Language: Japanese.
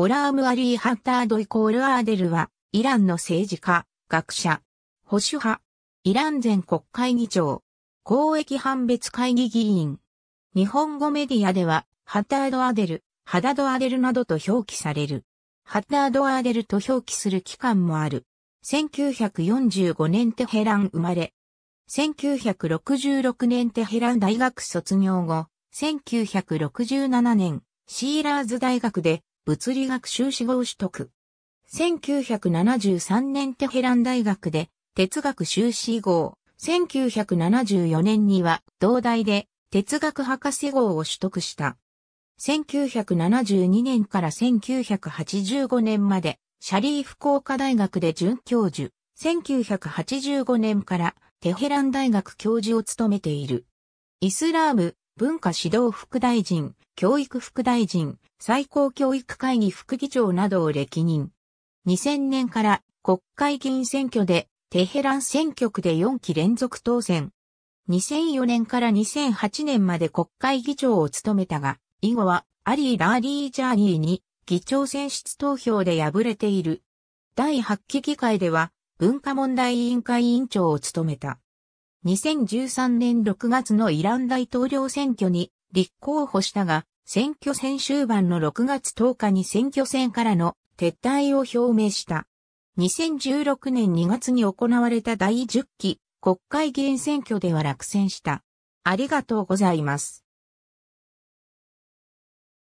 ゴラーム・アリー・ハッタード・イコール・アーデルは、イランの政治家、学者、保守派、イラン全国会議長、公益判別会議議員。日本語メディアでは、ハッタード・アデル、ハダド・アデルなどと表記される。ハッタード・アデルと表記する機関もある。1945年テヘラン生まれ。1966年テヘラン大学卒業後、1967年、シーラーズ大学で物理学修士号取得。1973年テヘラン大学で哲学修士号。1974年には同大で哲学博士号を取得した。1972年から1985年までシャリーフ工科大学で准教授。1985年からテヘラン大学教授を務めている。イスラーム文化指導副大臣、教育副大臣、最高教育会議副議長などを歴任。2000年から国会議員選挙でテヘラン選挙区で4期連続当選。2004年から2008年まで国会議長を務めたが、以後はアリー・ラーリー・ジャーニーに議長選出投票で敗れている。第8期議会では文化問題委員会委員長を務めた。2013年6月のイラン大統領選挙に立候補したが、選挙戦終盤の6月10日に選挙戦からの撤退を表明した。2016年2月に行われた第10期国会議員選挙では落選した。ありがとうございます。